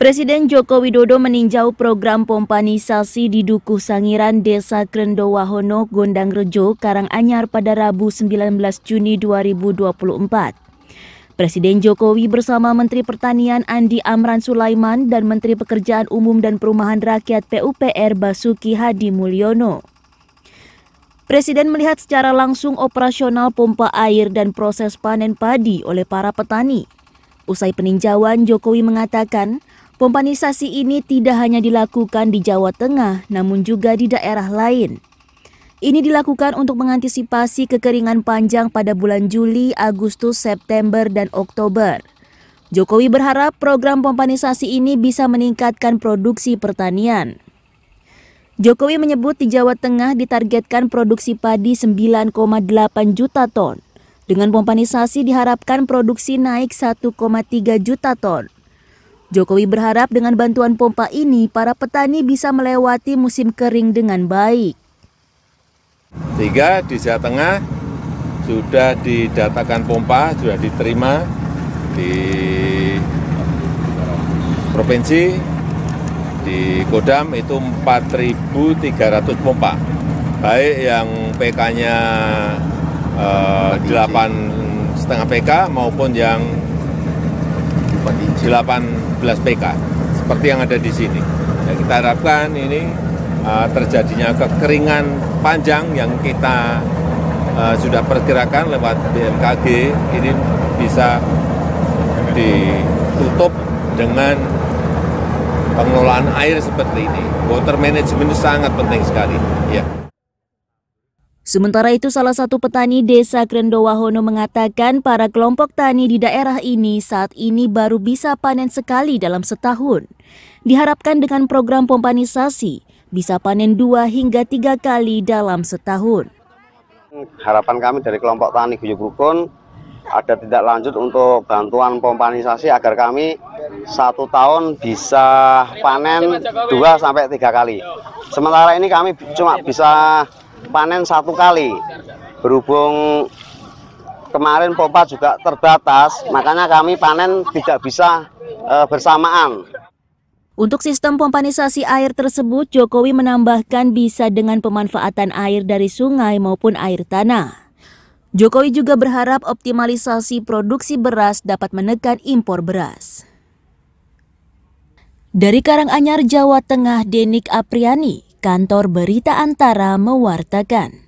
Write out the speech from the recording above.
Presiden Joko Widodo meninjau program pompanisasi di Dukuh Sangiran Desa Krendowahono, Gondangrejo, Karanganyar pada Rabu 19 Juni 2024. Presiden Jokowi bersama Menteri Pertanian Andi Amran Sulaiman dan Menteri Pekerjaan Umum dan Perumahan Rakyat PUPR Basuki Hadi Mulyono. Presiden melihat secara langsung operasional pompa air dan proses panen padi oleh para petani. Usai peninjauan, Jokowi mengatakan pompanisasi ini tidak hanya dilakukan di Jawa Tengah, namun juga di daerah lain. Ini dilakukan untuk mengantisipasi kekeringan panjang pada bulan Juli, Agustus, September, dan Oktober. Jokowi berharap program pompanisasi ini bisa meningkatkan produksi pertanian. Jokowi menyebut di Jawa Tengah ditargetkan produksi padi 9,8 juta ton, dengan pompanisasi diharapkan produksi naik 1,3 juta ton. Jokowi berharap dengan bantuan pompa ini para petani bisa melewati musim kering dengan baik. Tiga di Jawa Tengah sudah didatakan pompa, sudah diterima di provinsi di Kodam itu 4.300 pompa. Baik yang PK-nya Eh, delapan setengah PK maupun yang 18 PK seperti yang ada di sini. Ya, kita harapkan ini uh, terjadinya kekeringan panjang yang kita uh, sudah perkirakan lewat BMKG ini bisa ditutup dengan pengelolaan air seperti ini. Water management sangat penting sekali, ya. Sementara itu salah satu petani desa Krendowahono mengatakan para kelompok tani di daerah ini saat ini baru bisa panen sekali dalam setahun. Diharapkan dengan program pompanisasi bisa panen dua hingga tiga kali dalam setahun. Harapan kami dari kelompok tani Guyuk Rukun ada tidak lanjut untuk bantuan pompanisasi agar kami satu tahun bisa panen dua sampai tiga kali. Sementara ini kami cuma bisa panen satu kali berhubung kemarin pompa juga terbatas makanya kami panen tidak bisa e, bersamaan untuk sistem pompanisasi air tersebut, Jokowi menambahkan bisa dengan pemanfaatan air dari sungai maupun air tanah. Jokowi juga berharap optimalisasi produksi beras dapat menekan impor beras. Dari Karanganyar, Jawa Tengah, Denik Apriani, kantor berita Antara mewartakan.